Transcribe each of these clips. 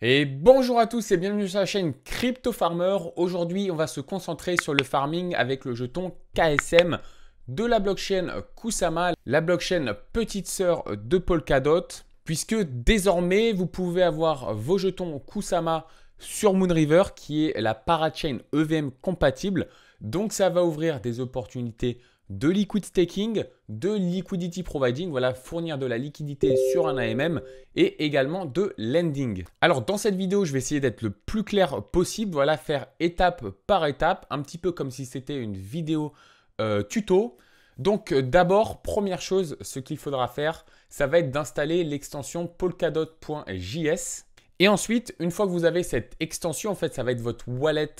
Et bonjour à tous et bienvenue sur la chaîne Crypto Farmer. Aujourd'hui, on va se concentrer sur le farming avec le jeton KSM de la blockchain Kusama, la blockchain petite sœur de Polkadot, puisque désormais, vous pouvez avoir vos jetons Kusama sur Moonriver qui est la parachain EVM compatible. Donc ça va ouvrir des opportunités de liquid staking, de liquidity providing, voilà, fournir de la liquidité sur un AMM et également de lending. Alors dans cette vidéo, je vais essayer d'être le plus clair possible, voilà, faire étape par étape, un petit peu comme si c'était une vidéo euh, tuto. Donc d'abord, première chose, ce qu'il faudra faire, ça va être d'installer l'extension polkadot.js. Et ensuite, une fois que vous avez cette extension, en fait, ça va être votre wallet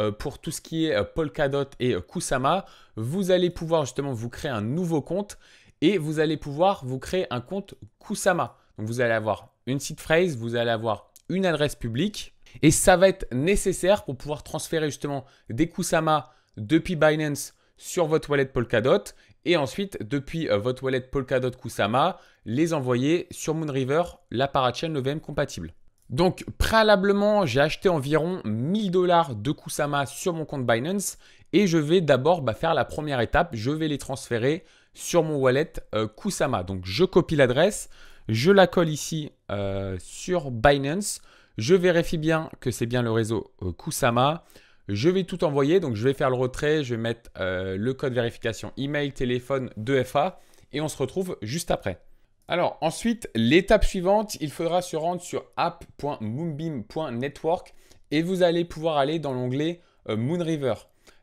euh, pour tout ce qui est euh, Polkadot et euh, Kusama, vous allez pouvoir justement vous créer un nouveau compte et vous allez pouvoir vous créer un compte Kusama. Donc vous allez avoir une site phrase, vous allez avoir une adresse publique et ça va être nécessaire pour pouvoir transférer justement des Kusama depuis Binance sur votre wallet Polkadot et ensuite depuis votre wallet Polkadot Kusama les envoyer sur Moonriver, la parachain, le compatible. Donc préalablement, j'ai acheté environ 1000 dollars de Kusama sur mon compte Binance et je vais d'abord bah, faire la première étape, je vais les transférer sur mon wallet euh, Kusama. Donc je copie l'adresse, je la colle ici euh, sur Binance, je vérifie bien que c'est bien le réseau euh, Kusama. Je vais tout envoyer, donc je vais faire le retrait, je vais mettre le code vérification email, téléphone, 2FA et on se retrouve juste après. Alors ensuite, l'étape suivante, il faudra se rendre sur app.moonbeam.network et vous allez pouvoir aller dans l'onglet euh, Moonriver.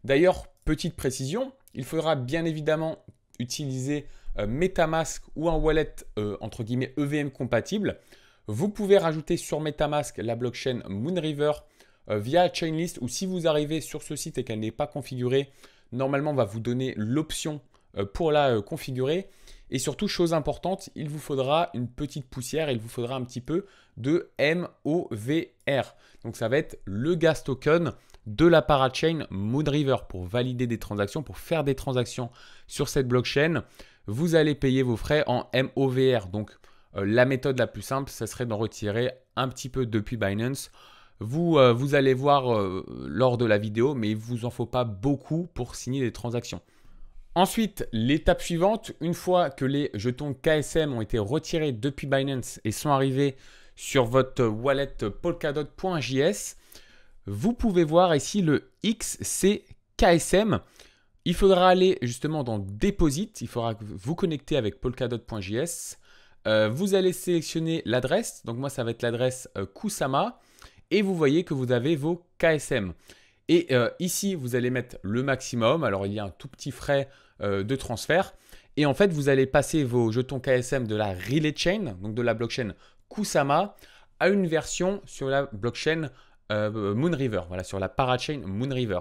D'ailleurs, petite précision, il faudra bien évidemment utiliser euh, MetaMask ou un wallet euh, entre guillemets EVM compatible. Vous pouvez rajouter sur MetaMask la blockchain Moonriver via Chainlist ou si vous arrivez sur ce site et qu'elle n'est pas configurée, normalement on va vous donner l'option pour la configurer. Et surtout, chose importante, il vous faudra une petite poussière, il vous faudra un petit peu de MOVR. Donc ça va être le gas token de la parachain Moodriver pour valider des transactions, pour faire des transactions sur cette blockchain. Vous allez payer vos frais en MOVR. Donc euh, la méthode la plus simple, ce serait d'en retirer un petit peu depuis Binance. Vous, euh, vous allez voir euh, lors de la vidéo, mais il ne vous en faut pas beaucoup pour signer des transactions. Ensuite, l'étape suivante, une fois que les jetons KSM ont été retirés depuis Binance et sont arrivés sur votre wallet polkadot.js, vous pouvez voir ici le XCKSM. Il faudra aller justement dans Deposit, il faudra vous connecter avec polkadot.js. Euh, vous allez sélectionner l'adresse, donc moi ça va être l'adresse euh, Kusama, et vous voyez que vous avez vos KSM. Et euh, ici, vous allez mettre le maximum. Alors, il y a un tout petit frais euh, de transfert. Et en fait, vous allez passer vos jetons KSM de la Relay Chain, donc de la blockchain Kusama, à une version sur la blockchain euh, Moonriver, voilà, sur la parachain Moonriver.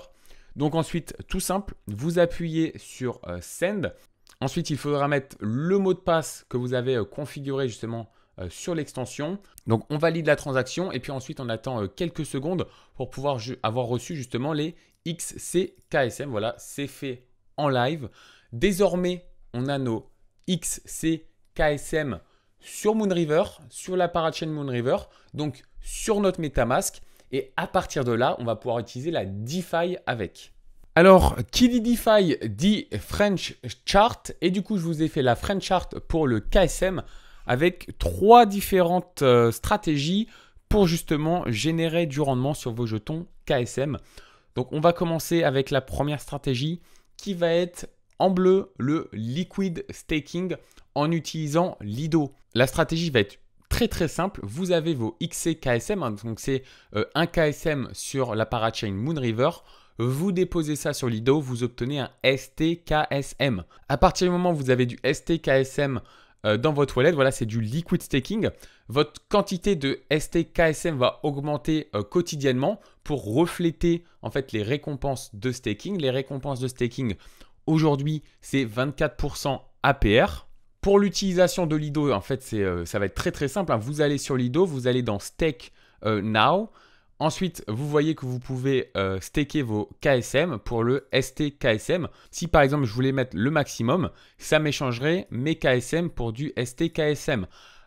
Donc ensuite, tout simple, vous appuyez sur Send. Ensuite, il faudra mettre le mot de passe que vous avez configuré justement euh, sur l'extension. Donc on valide la transaction et puis ensuite on attend euh, quelques secondes pour pouvoir avoir reçu justement les XCKSM. Voilà, c'est fait en live. Désormais, on a nos XCKSM sur Moonriver, sur la parachain Moonriver, donc sur notre MetaMask. Et à partir de là, on va pouvoir utiliser la DeFi avec. Alors, qui dit DeFi dit French Chart. Et du coup, je vous ai fait la French Chart pour le KSM avec trois différentes euh, stratégies pour justement générer du rendement sur vos jetons KSM. Donc on va commencer avec la première stratégie qui va être en bleu le liquid staking en utilisant Lido. La stratégie va être très très simple. Vous avez vos XC KSM. Hein, donc c'est euh, un KSM sur la parachain Moonriver. Vous déposez ça sur Lido, vous obtenez un STKSM. À partir du moment où vous avez du STKSM euh, dans votre wallet. Voilà, c'est du liquid staking. Votre quantité de STKSM va augmenter euh, quotidiennement pour refléter en fait les récompenses de staking. Les récompenses de staking aujourd'hui, c'est 24% APR. Pour l'utilisation de Lido, en fait, euh, ça va être très très simple. Hein. Vous allez sur Lido, vous allez dans Stake Now. Ensuite, vous voyez que vous pouvez euh, staker vos KSM pour le STKSM. Si par exemple je voulais mettre le maximum, ça m'échangerait mes KSM pour du STKSM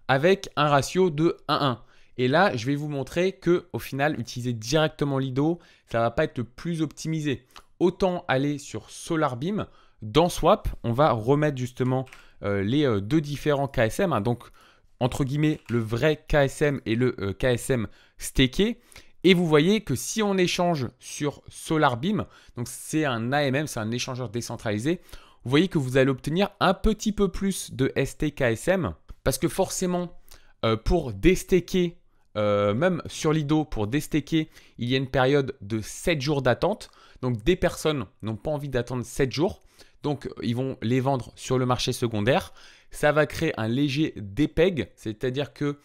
avec un ratio de 1-1. Et là, je vais vous montrer que au final, utiliser directement Lido, ça ne va pas être plus optimisé. Autant aller sur SolarBeam. Dans Swap, on va remettre justement euh, les euh, deux différents KSM. Hein. donc, entre guillemets, le vrai KSM et le KSM staké. Et vous voyez que si on échange sur SolarBeam, donc c'est un AMM, c'est un échangeur décentralisé, vous voyez que vous allez obtenir un petit peu plus de STKSM parce que forcément, euh, pour déstaker, euh, même sur Lido, pour déstaker, il y a une période de 7 jours d'attente. Donc des personnes n'ont pas envie d'attendre 7 jours. Donc euh, ils vont les vendre sur le marché secondaire. Ça va créer un léger dépeg, c'est-à-dire qu'un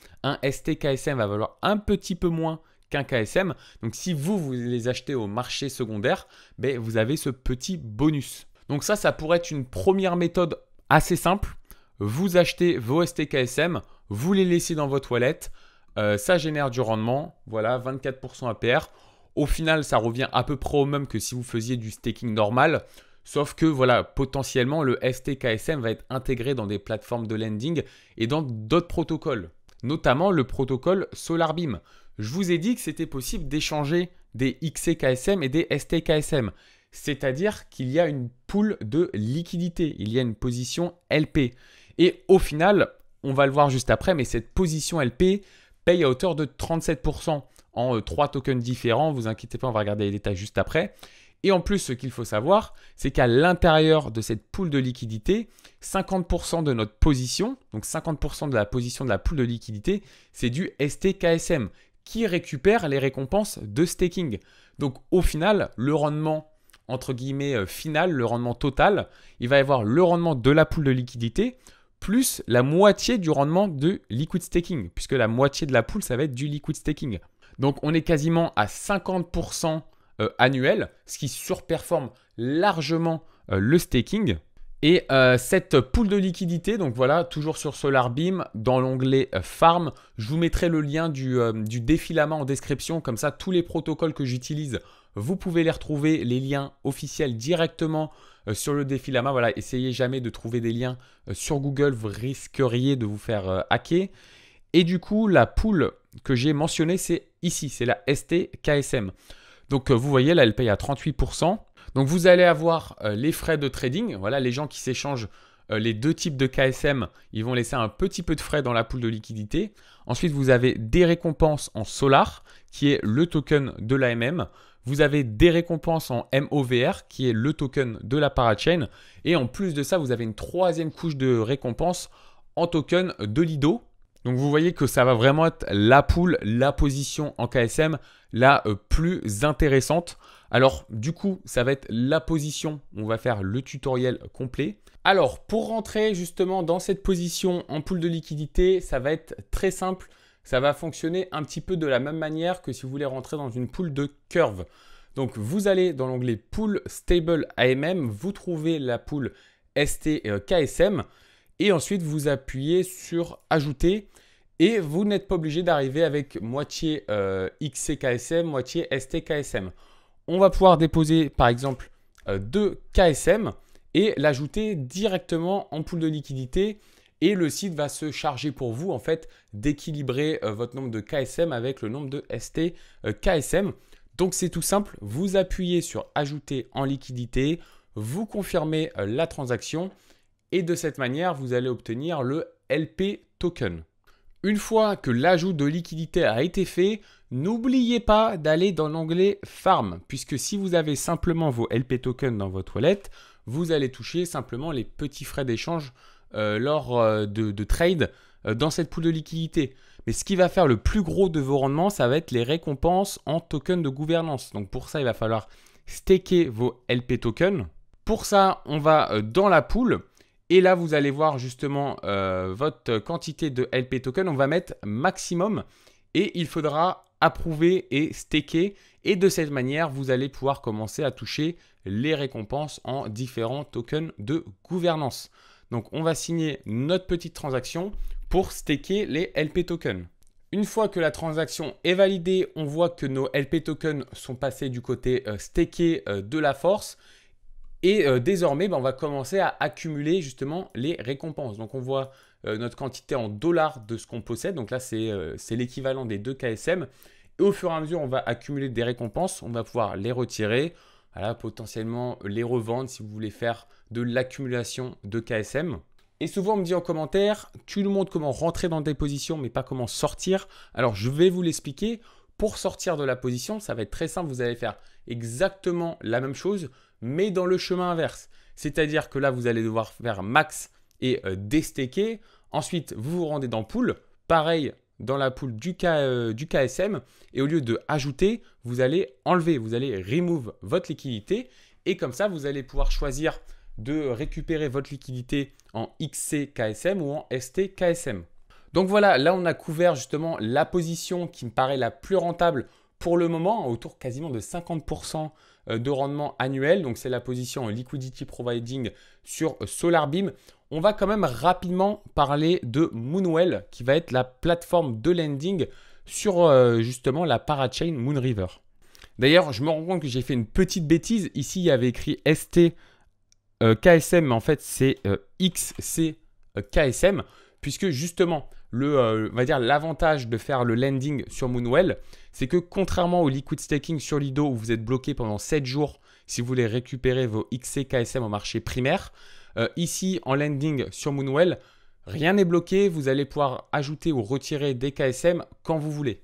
STKSM va valoir un petit peu moins qu'un KSM. Donc si vous, vous les achetez au marché secondaire, ben, vous avez ce petit bonus. Donc ça, ça pourrait être une première méthode assez simple. Vous achetez vos STKSM, vous les laissez dans votre wallet, euh, ça génère du rendement, voilà, 24% APR. Au final, ça revient à peu près au même que si vous faisiez du staking normal. Sauf que voilà, potentiellement, le STKSM va être intégré dans des plateformes de lending et dans d'autres protocoles notamment le protocole SolarBeam. Je vous ai dit que c'était possible d'échanger des xKSM et des STKSM, c'est-à-dire qu'il y a une poule de liquidité, il y a une position LP. Et au final, on va le voir juste après, mais cette position LP paye à hauteur de 37% en euh, trois tokens différents. Vous inquiétez pas, on va regarder les détails juste après. Et en plus, ce qu'il faut savoir, c'est qu'à l'intérieur de cette poule de liquidité, 50% de notre position, donc 50% de la position de la poule de liquidité, c'est du STKSM qui récupère les récompenses de staking. Donc au final, le rendement entre guillemets euh, final, le rendement total, il va y avoir le rendement de la poule de liquidité plus la moitié du rendement de liquid staking, puisque la moitié de la poule, ça va être du liquid staking. Donc on est quasiment à 50% euh, annuel, ce qui surperforme largement euh, le staking. Et euh, cette poule de liquidité, donc voilà, toujours sur SolarBeam, dans l'onglet Farm, je vous mettrai le lien du, du défilament en description, comme ça tous les protocoles que j'utilise, vous pouvez les retrouver, les liens officiels directement sur le défilament. Voilà, essayez jamais de trouver des liens sur Google, vous risqueriez de vous faire hacker. Et du coup, la poule que j'ai mentionnée, c'est ici, c'est la STKSM. Donc euh, vous voyez, là, elle paye à 38%. Donc vous allez avoir euh, les frais de trading. Voilà, les gens qui s'échangent euh, les deux types de KSM, ils vont laisser un petit peu de frais dans la poule de liquidité. Ensuite, vous avez des récompenses en Solar, qui est le token de l'AMM. Vous avez des récompenses en MOVR, qui est le token de la parachain. Et en plus de ça, vous avez une troisième couche de récompenses en token de Lido, donc vous voyez que ça va vraiment être la poule, la position en KSM la euh, plus intéressante. Alors du coup, ça va être la position, on va faire le tutoriel complet. Alors pour rentrer justement dans cette position en poule de liquidité, ça va être très simple. Ça va fonctionner un petit peu de la même manière que si vous voulez rentrer dans une poule de curve. Donc vous allez dans l'onglet Pool Stable AMM, vous trouvez la poule ST euh, KSM. Et ensuite, vous appuyez sur Ajouter. Et vous n'êtes pas obligé d'arriver avec moitié euh, XCKSM, moitié STKSM. On va pouvoir déposer par exemple euh, deux KSM et l'ajouter directement en poule de liquidité et le site va se charger pour vous en fait d'équilibrer euh, votre nombre de KSM avec le nombre de STKSM. Donc c'est tout simple, vous appuyez sur ajouter en liquidité, vous confirmez la transaction et de cette manière, vous allez obtenir le LP token. Une fois que l'ajout de liquidité a été fait, n'oubliez pas d'aller dans l'onglet Farm, puisque si vous avez simplement vos LP tokens dans votre wallet, vous allez toucher simplement les petits frais d'échange euh, lors euh, de, trade euh, dans cette poule de liquidité. Mais ce qui va faire le plus gros de vos rendements, ça va être les récompenses en tokens de gouvernance. Donc pour ça, il va falloir staker vos LP tokens. Pour ça, on va dans la poule et là, vous allez voir justement euh, votre quantité de LP token. On va mettre maximum et il faudra approuver et staker. Et de cette manière, vous allez pouvoir commencer à toucher les récompenses en différents tokens de gouvernance. Donc, on va signer notre petite transaction pour staker les LP tokens. Une fois que la transaction est validée, on voit que nos LP tokens sont passés du côté euh, staker euh, de la force et euh, désormais, ben, on va commencer à accumuler justement les récompenses. Donc on voit euh, notre quantité en dollars de ce qu'on possède. Donc là, c'est euh, l'équivalent des deux KSM. Et au fur et à mesure, on va accumuler des récompenses. On va pouvoir les retirer, voilà, potentiellement les revendre si vous voulez faire de l'accumulation de KSM. Et souvent, on me dit en commentaire, tu nous montres comment rentrer dans des positions, mais pas comment sortir. Alors, je vais vous l'expliquer. Pour sortir de la position, ça va être très simple. Vous allez faire exactement la même chose, mais dans le chemin inverse. C'est-à-dire que là, vous allez devoir faire max et euh, Ensuite, vous vous rendez dans pool. Pareil, dans la poule du, KSM euh, et au lieu de ajouter, vous allez enlever, vous allez remove votre liquidité et comme ça, vous allez pouvoir choisir de récupérer votre liquidité en XC KSM ou en ST KSM. Donc voilà, là on a couvert justement la position qui me paraît la plus rentable pour le moment autour quasiment de 50% euh, de rendement annuel. Donc c'est la position Liquidity Providing sur euh, SolarBeam. On va quand même rapidement parler de Moonwell qui va être la plateforme de lending sur euh, justement la parachain Moonriver. D'ailleurs, je me rends compte que j'ai fait une petite bêtise. Ici, il y avait écrit ST KSM, mais en fait, c'est XCKSM » puisque justement, le, euh, on va dire l'avantage de faire le landing sur Moonwell, c'est que contrairement au liquid staking sur Lido où vous êtes bloqué pendant 7 jours si vous voulez récupérer vos XCKSM au marché primaire, euh, ici en landing sur Moonwell, rien n'est bloqué, vous allez pouvoir ajouter ou retirer des KSM quand vous voulez.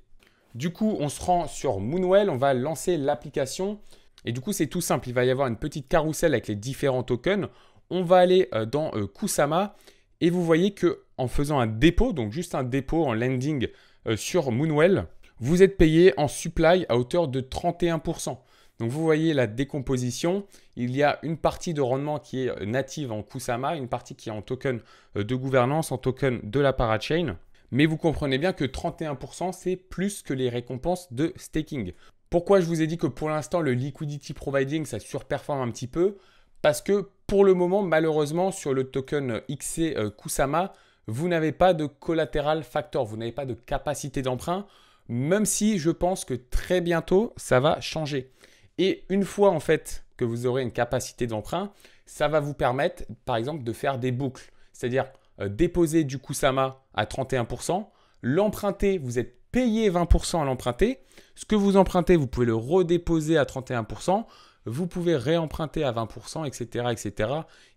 Du coup, on se rend sur Moonwell, on va lancer l'application. Et du coup, c'est tout simple. Il va y avoir une petite carousel avec les différents tokens. On va aller euh, dans Kusama et vous voyez que en faisant un dépôt, donc juste un dépôt en lending euh, sur Moonwell, vous êtes payé en supply à hauteur de 31%. Donc vous voyez la décomposition, il y a une partie de rendement qui est euh, native en Kusama, une partie qui est en token euh, de gouvernance, en token de la parachain. Mais vous comprenez bien que 31% c'est plus que les récompenses de staking. Pourquoi je vous ai dit que pour l'instant le liquidity providing ça surperforme un petit peu Parce que pour le moment malheureusement sur le token XC Kusama, vous n'avez pas de collatéral factor, vous n'avez pas de capacité d'emprunt, même si je pense que très bientôt, ça va changer. Et une fois en fait que vous aurez une capacité d'emprunt, ça va vous permettre par exemple de faire des boucles, c'est-à-dire euh, déposer du Kusama à 31%, l'emprunter, vous êtes payé 20% à l'emprunter, ce que vous empruntez, vous pouvez le redéposer à 31%, vous pouvez réemprunter à 20%, etc. etc.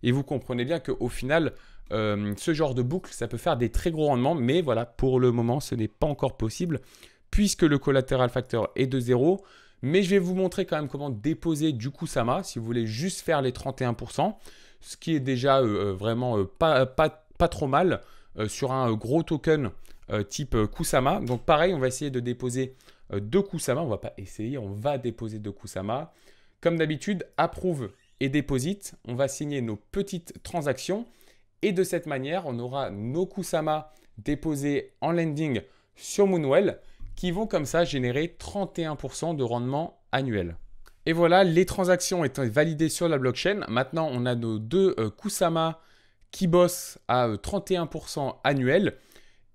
et vous comprenez bien qu'au final, euh, ce genre de boucle, ça peut faire des très gros rendements, mais voilà, pour le moment, ce n'est pas encore possible puisque le collateral facteur est de zéro. Mais je vais vous montrer quand même comment déposer du Kusama si vous voulez juste faire les 31%, ce qui est déjà euh, euh, vraiment pas, trop mal sur un gros token type Kusama. Donc pareil, on va essayer de déposer deux Kusama. On ne va pas essayer, on va déposer deux Kusama. Comme d'habitude, approuve et déposite. On va signer nos petites transactions. Et de cette manière, on aura nos kusama déposés en lending sur Moonwell qui vont comme ça générer 31% de rendement annuel. Et voilà, les transactions étant validées sur la blockchain, maintenant on a nos deux euh, Kusama qui bossent à 31% euh, annuel.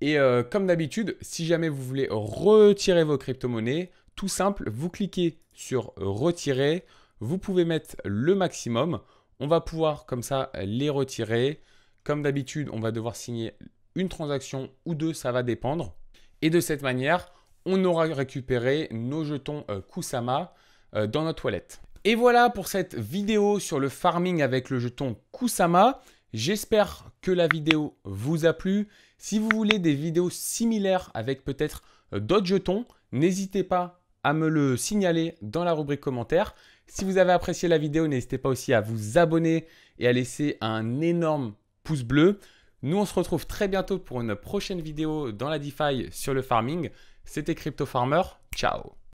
Et euh, comme d'habitude, si jamais vous voulez retirer vos crypto-monnaies, tout simple, vous cliquez sur retirer, vous pouvez mettre le maximum, on va pouvoir comme ça les retirer comme d'habitude, on va devoir signer une transaction ou deux, ça va dépendre. Et de cette manière, on aura récupéré nos jetons euh, Kusama euh, dans notre toilette. Et voilà pour cette vidéo sur le farming avec le jeton Kusama. J'espère que la vidéo vous a plu. Si vous voulez des vidéos similaires avec peut-être euh, d'autres jetons, n'hésitez pas à me le signaler dans la rubrique commentaires. Si vous avez apprécié la vidéo, n'hésitez pas aussi à vous abonner et à laisser un énorme bleu. Nous, on se retrouve très bientôt pour une prochaine vidéo dans la DeFi sur le farming. C'était Crypto Farmer. Ciao